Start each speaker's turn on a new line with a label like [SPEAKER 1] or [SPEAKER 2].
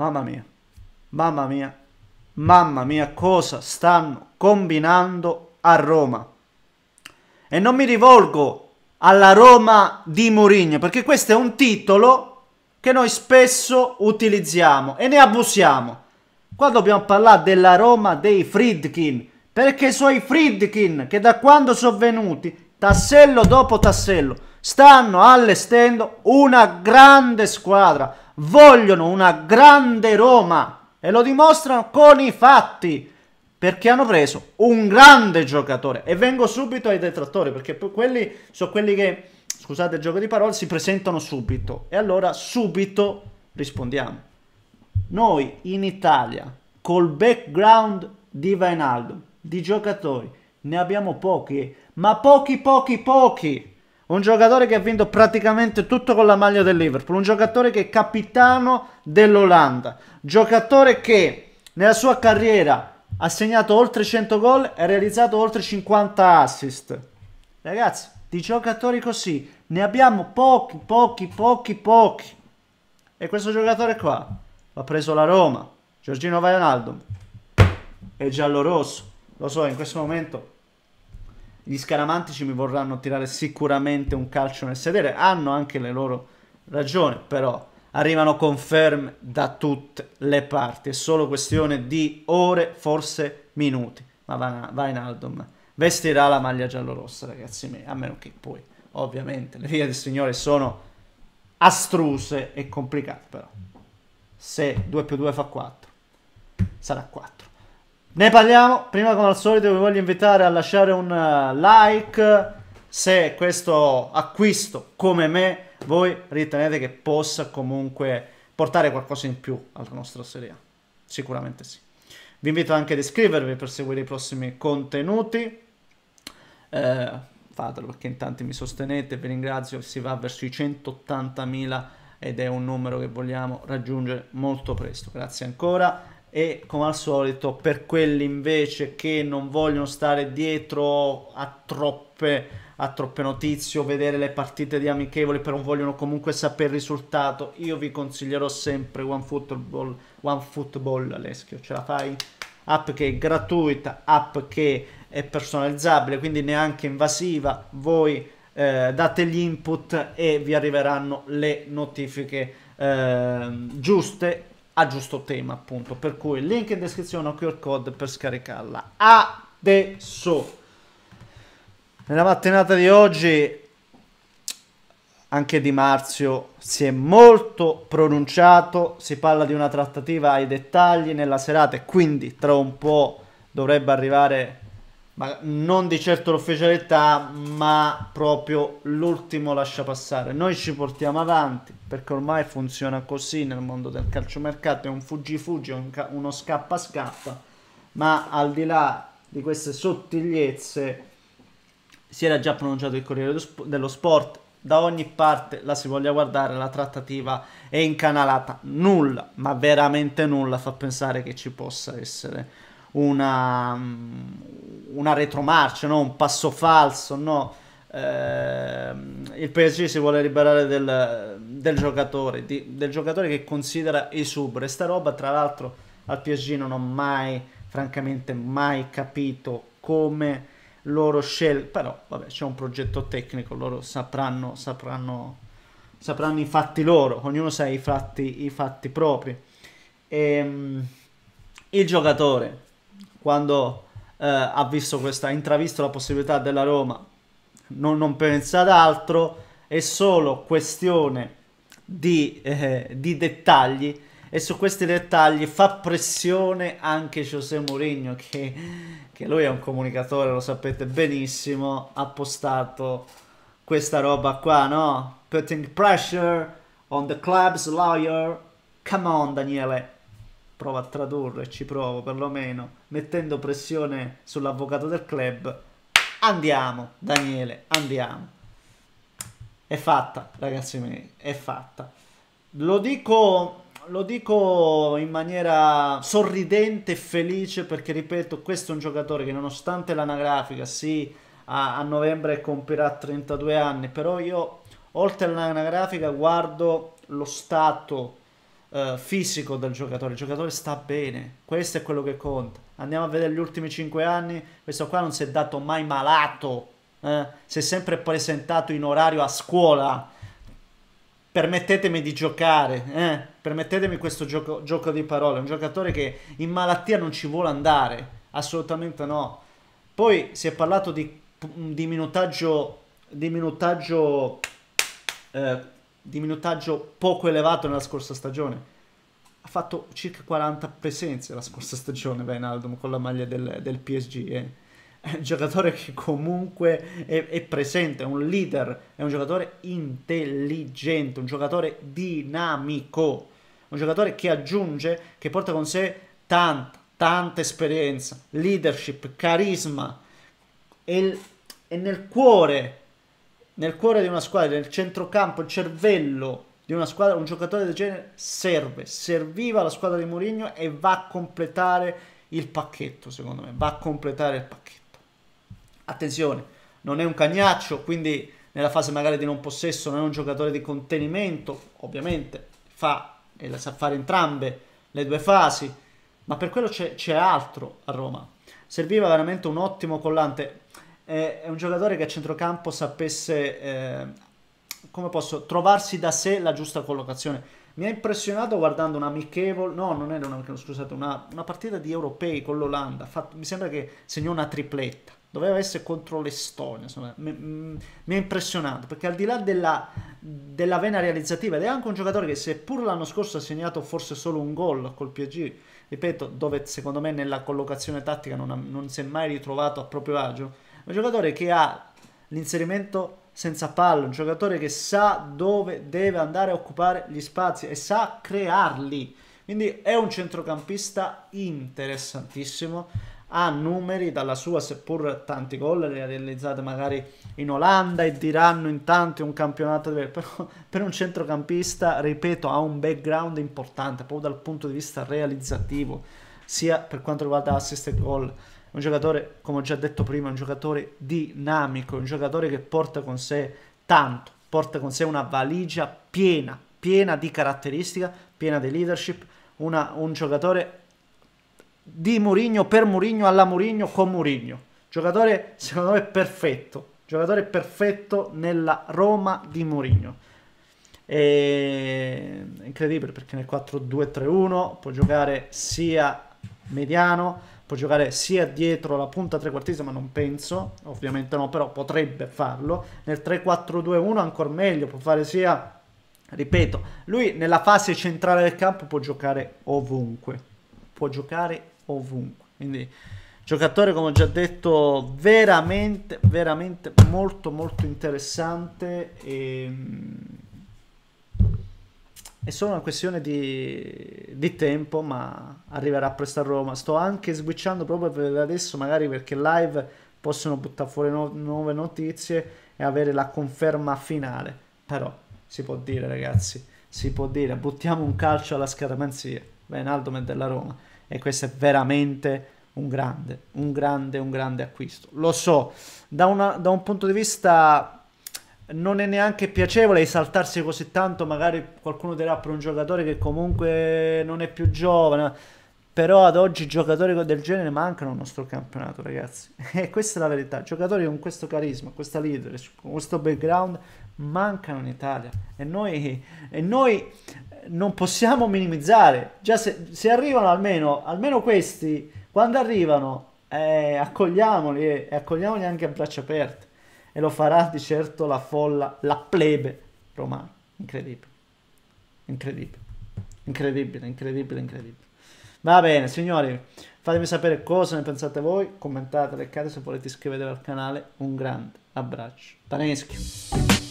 [SPEAKER 1] Mamma mia, mamma mia, mamma mia cosa stanno combinando a Roma. E non mi rivolgo alla Roma di Mourinho, perché questo è un titolo che noi spesso utilizziamo e ne abusiamo. Qua dobbiamo parlare della Roma dei Friedkin, perché sono i Friedkin che da quando sono venuti, tassello dopo tassello, stanno allestendo una grande squadra, vogliono una grande Roma e lo dimostrano con i fatti perché hanno preso un grande giocatore e vengo subito ai detrattori perché quelli sono quelli che scusate il gioco di parole si presentano subito e allora subito rispondiamo noi in Italia col background di Vainaldo di giocatori ne abbiamo pochi ma pochi pochi pochi un giocatore che ha vinto praticamente tutto con la maglia del Liverpool, un giocatore che è capitano dell'Olanda, giocatore che nella sua carriera ha segnato oltre 100 gol e ha realizzato oltre 50 assist. Ragazzi, di giocatori così ne abbiamo pochi, pochi, pochi, pochi. E questo giocatore qua l'ha preso la Roma, Giorgino Vajanaldo, è giallo-rosso, lo so, in questo momento gli scaramantici mi vorranno tirare sicuramente un calcio nel sedere. Hanno anche le loro ragioni, però arrivano conferme da tutte le parti. È solo questione di ore, forse minuti. Ma va, Vainaldum vestirà la maglia giallorossa, ragazzi miei. A meno che poi, ovviamente, le vie del Signore sono astruse e complicate, però. Se 2 più 2 fa 4, sarà 4. Ne parliamo, prima come al solito vi voglio invitare a lasciare un eh, like se questo acquisto come me voi ritenete che possa comunque portare qualcosa in più alla nostra serie. Sicuramente sì. Vi invito anche ad iscrivervi per seguire i prossimi contenuti. Eh, fatelo perché in tanti mi sostenete, vi ringrazio, si va verso i 180.000 ed è un numero che vogliamo raggiungere molto presto. Grazie ancora e come al solito per quelli invece che non vogliono stare dietro a troppe, a troppe notizie o vedere le partite di amichevoli però vogliono comunque sapere il risultato io vi consiglierò sempre OneFootball OneFootball Alessio ce la fai? app che è gratuita app che è personalizzabile quindi neanche invasiva voi eh, date gli input e vi arriveranno le notifiche eh, giuste a giusto tema, appunto. Per cui link in descrizione o QR code per scaricarla. Adesso! Nella mattinata di oggi anche Di Marzio si è molto pronunciato, si parla di una trattativa ai dettagli nella serata e quindi tra un po' dovrebbe arrivare ma non di certo l'ufficialità, ma proprio l'ultimo lascia passare. Noi ci portiamo avanti perché ormai funziona così nel mondo del calciomercato, è un fuggi fuggi, un uno scappa scappa, ma al di là di queste sottigliezze si era già pronunciato il Corriere dello Sport, da ogni parte la si voglia guardare, la trattativa è incanalata, nulla, ma veramente nulla fa pensare che ci possa essere una una retromarcia, no? un passo falso, no? eh, il PSG si vuole liberare del, del giocatore, di, del giocatore che considera esubero. E sta roba, tra l'altro, al PSG non ho mai, francamente, mai capito come loro scelgono. Però, vabbè, c'è un progetto tecnico, loro sapranno, sapranno, sapranno i fatti loro, ognuno sa i fatti, i fatti propri. E, ehm, il giocatore, quando eh, ha visto questa, intravisto la possibilità della Roma, non, non pensa ad altro, è solo questione di, eh, di dettagli e su questi dettagli fa pressione anche José Mourinho che, che, lui è un comunicatore, lo sapete benissimo, ha postato questa roba qua, no? Putting pressure on the club's lawyer. Come on Daniele, provo a tradurre, ci provo perlomeno, mettendo pressione sull'avvocato del club. Andiamo, Daniele, andiamo. È fatta, ragazzi miei, è fatta. Lo dico, lo dico in maniera sorridente e felice perché, ripeto, questo è un giocatore che nonostante l'anagrafica, sì, a, a novembre compirà 32 anni, però io, oltre all'anagrafica, guardo lo stato eh, fisico del giocatore, il giocatore sta bene, questo è quello che conta. Andiamo a vedere gli ultimi 5 anni, questo qua non si è dato mai malato, eh? si è sempre presentato in orario a scuola. Permettetemi di giocare, eh? permettetemi questo gioco, gioco di parole, un giocatore che in malattia non ci vuole andare, assolutamente no. Poi si è parlato di, di minutaggio, di minutaggio eh, di minutaggio poco elevato nella scorsa stagione. Ha fatto circa 40 presenze la scorsa stagione Vainaldum con la maglia del, del PSG. Eh. È un giocatore che comunque è, è presente, è un leader, è un giocatore intelligente, un giocatore dinamico, un giocatore che aggiunge, che porta con sé tanta, tanta esperienza, leadership, carisma, e, il, nel cuore nel cuore di una squadra, nel centrocampo, il cervello di una squadra, un giocatore del genere serve, serviva la squadra di Mourinho e va a completare il pacchetto, secondo me, va a completare il pacchetto. Attenzione, non è un cagnaccio, quindi nella fase magari di non possesso non è un giocatore di contenimento, ovviamente fa e la sa fare entrambe le due fasi, ma per quello c'è, altro a Roma. Serviva veramente un ottimo collante è, un giocatore che a centrocampo sapesse, eh, come posso, trovarsi da sé la giusta collocazione. Mi ha impressionato guardando un amichevole, no, non era un amichevole, scusate, una, una, partita di europei con l'Olanda. mi sembra che segnò una tripletta. Doveva essere contro l'Estonia. Mi, mm, mi ha impressionato perché al di là della, della, vena realizzativa, ed è anche un giocatore che, seppur l'anno scorso ha segnato forse solo un gol col PSG, ripeto, dove secondo me nella collocazione tattica non, ha, non si è mai ritrovato a proprio agio un giocatore che ha l'inserimento senza palla, un giocatore che sa dove deve andare a occupare gli spazi e sa crearli. Quindi è un centrocampista interessantissimo, ha numeri dalla sua, seppur tanti gol li ha realizzati magari in Olanda e diranno in tanti un campionato però per un centrocampista, ripeto, ha un background importante proprio dal punto di vista realizzativo, sia per quanto riguarda assist e gol un giocatore, come ho già detto prima, un giocatore dinamico, un giocatore che porta con sé tanto, porta con sé una valigia piena, piena di caratteristica, piena di leadership, una, un giocatore di Murigno, per Murigno, alla Murigno, con Murigno. Giocatore, secondo me, perfetto. Giocatore perfetto nella Roma di Murigno. È incredibile perché nel 4-2-3-1 può giocare sia mediano può giocare sia dietro la punta trequartista, ma non penso, ovviamente no, però potrebbe farlo. Nel 3-4-2-1 ancora meglio, può fare sia, ripeto, lui nella fase centrale del campo può giocare ovunque, può giocare ovunque. Quindi giocatore, come ho già detto, veramente, veramente molto, molto interessante e ehm, è solo una questione di, di tempo, ma arriverà presto a Roma. Sto anche switchando proprio per adesso, magari perché live possono buttare fuori no- nuove notizie e avere la conferma finale. Però si può dire, ragazzi, si può dire, buttiamo un calcio alla scaramanzia. Benaldo è della Roma e questo è veramente un grande, un grande, un grande acquisto. Lo so, da, una, da un punto di vista non è neanche piacevole esaltarsi così tanto, magari qualcuno dirà per un giocatore che comunque non è più giovane, però ad oggi giocatori del genere mancano al nostro campionato, ragazzi. E questa è la verità, giocatori con questo carisma, questa leader, con questo background mancano in Italia e noi, e noi non possiamo minimizzare. Già se, se arrivano almeno, almeno, questi, quando arrivano, eh, accogliamoli e eh, accogliamoli anche a braccia aperte e lo farà di certo la folla, la plebe romana. Incredibile, incredibile, incredibile, incredibile, incredibile. Va bene, signori, fatemi sapere cosa ne pensate voi, commentate, leccate se volete iscrivervi al canale. Un grande abbraccio. Daneschi.